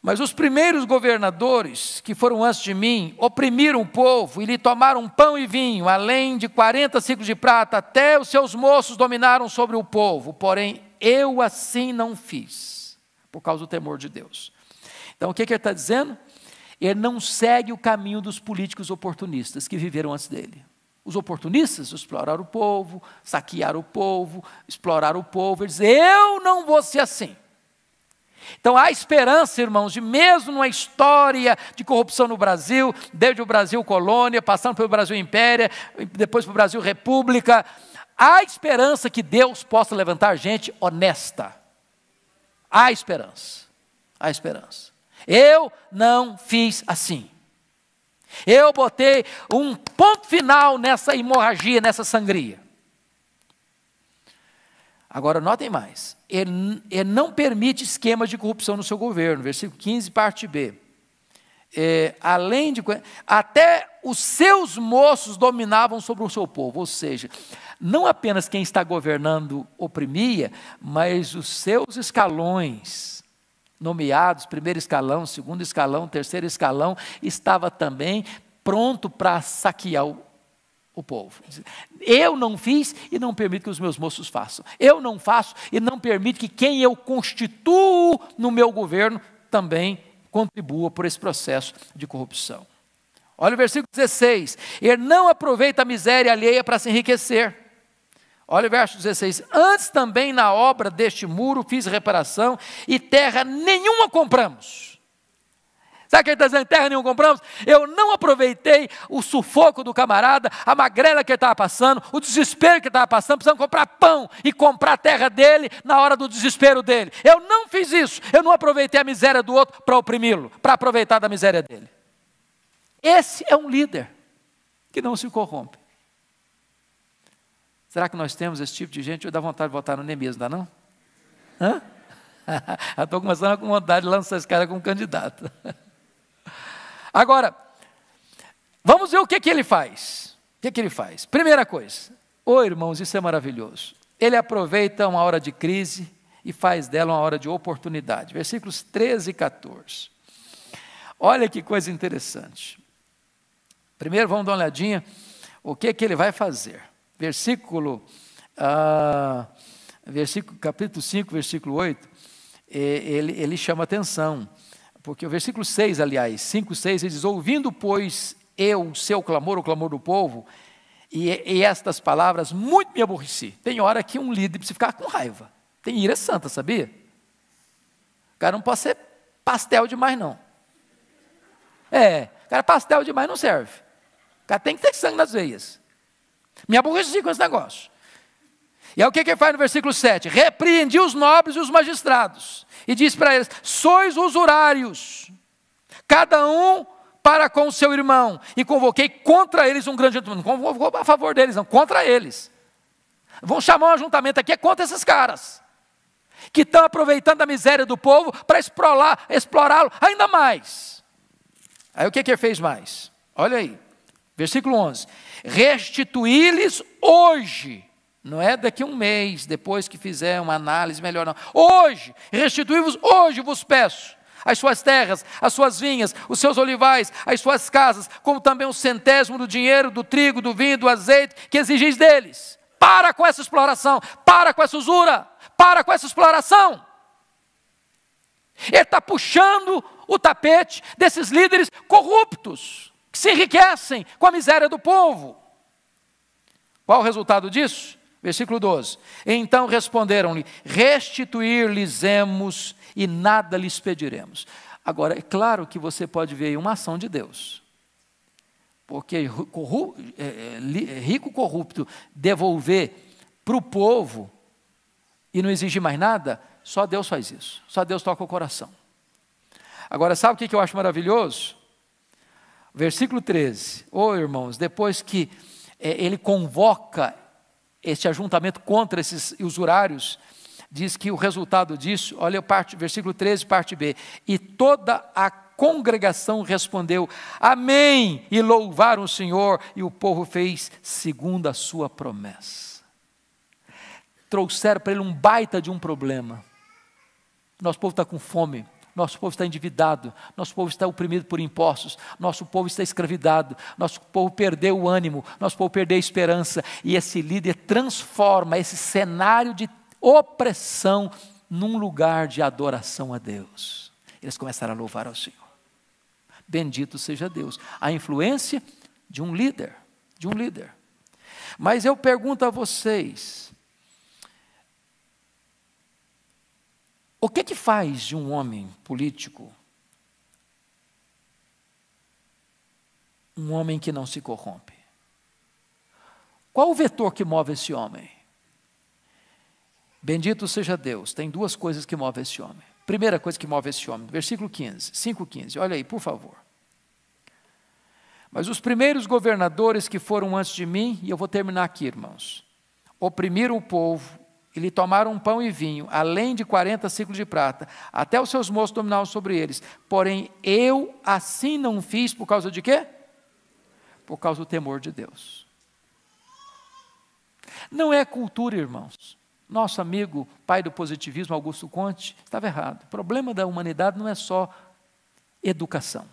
Mas os primeiros governadores que foram antes de mim oprimiram o povo e lhe tomaram pão e vinho, além de 40 ciclos de prata, até os seus moços dominaram sobre o povo. Porém, eu assim não fiz, por causa do temor de Deus. Então, o que, é que ele está dizendo? Ele não segue o caminho dos políticos oportunistas que viveram antes dele. Os oportunistas exploraram o povo, saquearam o povo, exploraram o povo. Eles dizem, eu não vou ser assim. Então há esperança, irmãos, de mesmo numa história de corrupção no Brasil, desde o Brasil colônia, passando pelo Brasil império, depois para o Brasil república, há esperança que Deus possa levantar gente honesta. Há esperança. Há esperança. Eu não fiz assim. Eu botei um ponto final nessa hemorragia, nessa sangria. Agora, notem mais. Ele, ele não permite esquemas de corrupção no seu governo. Versículo 15, parte B. É, além de. Até os seus moços dominavam sobre o seu povo. Ou seja, não apenas quem está governando oprimia, mas os seus escalões nomeados, primeiro escalão, segundo escalão, terceiro escalão, estava também pronto para saquear o, o povo. Eu não fiz e não permito que os meus moços façam. Eu não faço e não permito que quem eu constituo no meu governo também contribua por esse processo de corrupção. Olha o versículo 16: Ele não aproveita a miséria alheia para se enriquecer Olha o verso 16: Antes também na obra deste muro fiz reparação e terra nenhuma compramos. Sabe o que ele está dizendo? Terra nenhuma compramos? Eu não aproveitei o sufoco do camarada, a magrela que ele estava passando, o desespero que ele estava passando, precisando comprar pão e comprar a terra dele na hora do desespero dele. Eu não fiz isso. Eu não aproveitei a miséria do outro para oprimi-lo, para aproveitar da miséria dele. Esse é um líder que não se corrompe. Será que nós temos esse tipo de gente? Eu dá vontade de votar no Nemias, não dá não? Hã? Eu estou começando com vontade de lançar esse cara como candidato. Agora, vamos ver o que, que ele faz. O que, que ele faz? Primeira coisa, ô irmãos, isso é maravilhoso. Ele aproveita uma hora de crise e faz dela uma hora de oportunidade. Versículos 13 e 14. Olha que coisa interessante. Primeiro vamos dar uma olhadinha o que, que ele vai fazer versículo, ah, versículo capítulo 5, versículo 8, ele, ele chama atenção, porque o versículo 6, aliás, 5, 6, ele diz, ouvindo, pois, eu o seu clamor, o clamor do povo, e, e estas palavras, muito me aborreci. Tem hora que um líder precisa ficar com raiva, tem ira santa, sabia? O cara não pode ser pastel demais, não. É, o cara pastel demais não serve. O cara tem que ter sangue nas veias. Me aborreci com esse negócio. E aí o que, que ele faz no versículo 7? Repreendi os nobres e os magistrados, e disse para eles: sois usurários, cada um para com o seu irmão, e convoquei contra eles um grande ajuntamento. Não convocou a favor deles, não, contra eles. Vão chamar um ajuntamento aqui, é contra esses caras, que estão aproveitando a miséria do povo para explorá-lo ainda mais. Aí o que, que ele fez mais? Olha aí. Versículo 11: Restituí-lhes hoje, não é daqui a um mês, depois que fizer uma análise melhor, não. Hoje, restituí-vos hoje, vos peço as suas terras, as suas vinhas, os seus olivais, as suas casas, como também o centésimo do dinheiro, do trigo, do vinho, do azeite que exigis deles. Para com essa exploração, para com essa usura, para com essa exploração. Ele está puxando o tapete desses líderes corruptos que se enriquecem com a miséria do povo. Qual o resultado disso? Versículo 12. Então responderam-lhe: Restituir-lhes-emos e nada lhes pediremos. Agora, é claro que você pode ver aí uma ação de Deus. Porque é, é, é, rico corrupto devolver para o povo e não exigir mais nada, só Deus faz isso. Só Deus toca o coração. Agora, sabe o que eu acho maravilhoso? Versículo 13. Ô oh, irmãos, depois que é, ele convoca este ajuntamento contra esses usurários, diz que o resultado disso, olha parte, versículo 13, parte B, e toda a congregação respondeu: Amém! E louvaram o Senhor, e o povo fez segundo a sua promessa. Trouxeram para ele um baita de um problema. Nosso povo está com fome. Nosso povo está endividado, nosso povo está oprimido por impostos, nosso povo está escravidado, nosso povo perdeu o ânimo, nosso povo perdeu a esperança. E esse líder transforma esse cenário de opressão num lugar de adoração a Deus. Eles começaram a louvar ao Senhor. Bendito seja Deus. A influência de um líder, de um líder. Mas eu pergunto a vocês: O que que faz de um homem político um homem que não se corrompe? Qual o vetor que move esse homem? Bendito seja Deus, tem duas coisas que movem esse homem. Primeira coisa que move esse homem, versículo 15, 5,15, olha aí, por favor. Mas os primeiros governadores que foram antes de mim, e eu vou terminar aqui, irmãos, oprimiram o povo que lhe tomaram pão e vinho, além de quarenta ciclos de prata, até os seus moços dominavam sobre eles. Porém, eu assim não fiz por causa de quê? Por causa do temor de Deus. Não é cultura, irmãos. Nosso amigo, pai do positivismo, Augusto Conte, estava errado. O problema da humanidade não é só educação.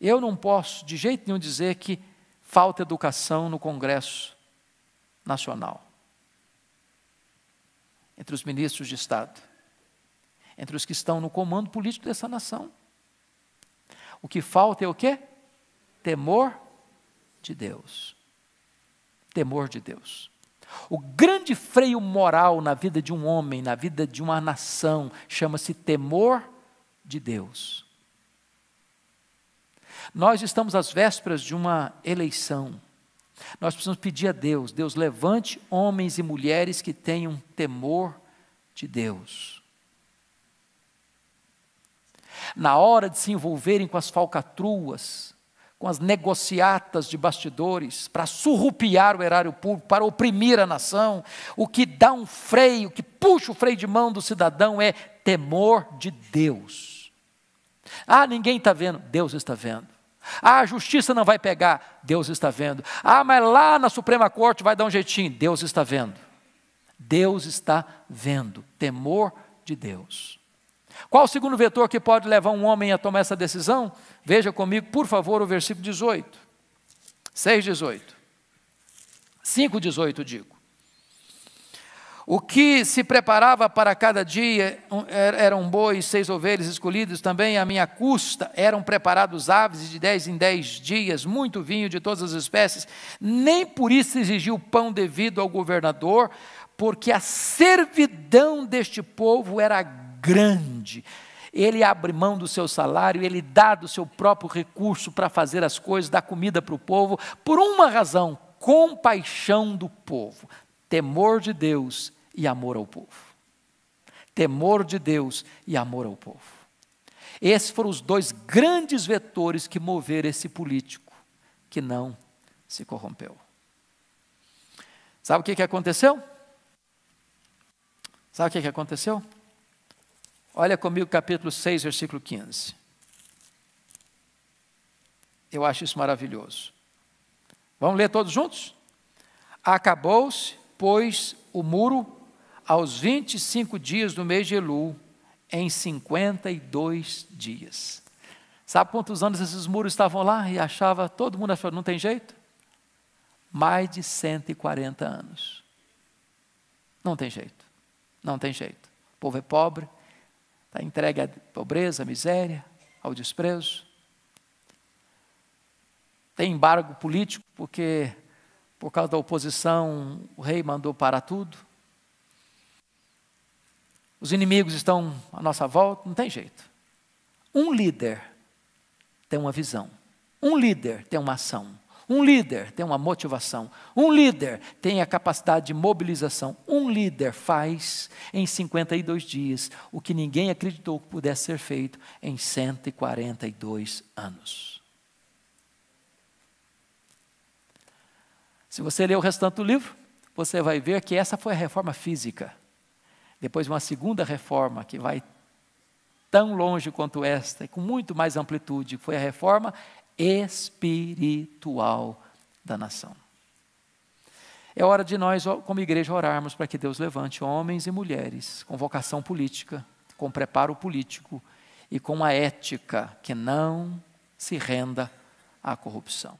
Eu não posso, de jeito nenhum, dizer que falta educação no Congresso Nacional entre os ministros de Estado, entre os que estão no comando político dessa nação. O que falta é o quê? Temor de Deus. Temor de Deus. O grande freio moral na vida de um homem, na vida de uma nação, chama-se temor de Deus. Nós estamos às vésperas de uma eleição. Nós precisamos pedir a Deus: Deus, levante homens e mulheres que tenham temor de Deus. Na hora de se envolverem com as falcatruas, com as negociatas de bastidores, para surrupiar o erário público, para oprimir a nação, o que dá um freio, o que puxa o freio de mão do cidadão é temor de Deus. Ah, ninguém está vendo, Deus está vendo. Ah, a justiça não vai pegar. Deus está vendo. Ah, mas lá na Suprema Corte vai dar um jeitinho. Deus está vendo. Deus está vendo. Temor de Deus. Qual o segundo vetor que pode levar um homem a tomar essa decisão? Veja comigo, por favor, o versículo 18. 6, 18. 5, 18, digo. O que se preparava para cada dia er, eram bois, seis ovelhas escolhidos também à minha custa, eram preparados aves de dez em dez dias, muito vinho de todas as espécies. Nem por isso exigiu pão devido ao governador, porque a servidão deste povo era grande. Ele abre mão do seu salário, ele dá do seu próprio recurso para fazer as coisas, dá comida para o povo, por uma razão: compaixão do povo, temor de Deus e amor ao povo. Temor de Deus e amor ao povo. Esses foram os dois grandes vetores que moveram esse político que não se corrompeu. Sabe o que, que aconteceu? Sabe o que, que aconteceu? Olha comigo capítulo 6, versículo 15. Eu acho isso maravilhoso. Vamos ler todos juntos? Acabou-se, pois, o muro aos 25 dias do mês de Elul, em 52 dias. Sabe quantos anos esses muros estavam lá e achava, todo mundo achava, não tem jeito? Mais de 140 anos. Não tem jeito. Não tem jeito. O povo é pobre, está entregue à pobreza, à miséria, ao desprezo. Tem embargo político, porque por causa da oposição o rei mandou parar tudo os inimigos estão à nossa volta, não tem jeito. Um líder tem uma visão, um líder tem uma ação, um líder tem uma motivação, um líder tem a capacidade de mobilização, um líder faz em 52 dias o que ninguém acreditou que pudesse ser feito em 142 anos. Se você ler o restante do livro, você vai ver que essa foi a reforma física. Depois uma segunda reforma que vai tão longe quanto esta, e com muito mais amplitude, foi a reforma espiritual da nação. É hora de nós, como igreja, orarmos para que Deus levante homens e mulheres com vocação política, com preparo político e com uma ética que não se renda à corrupção.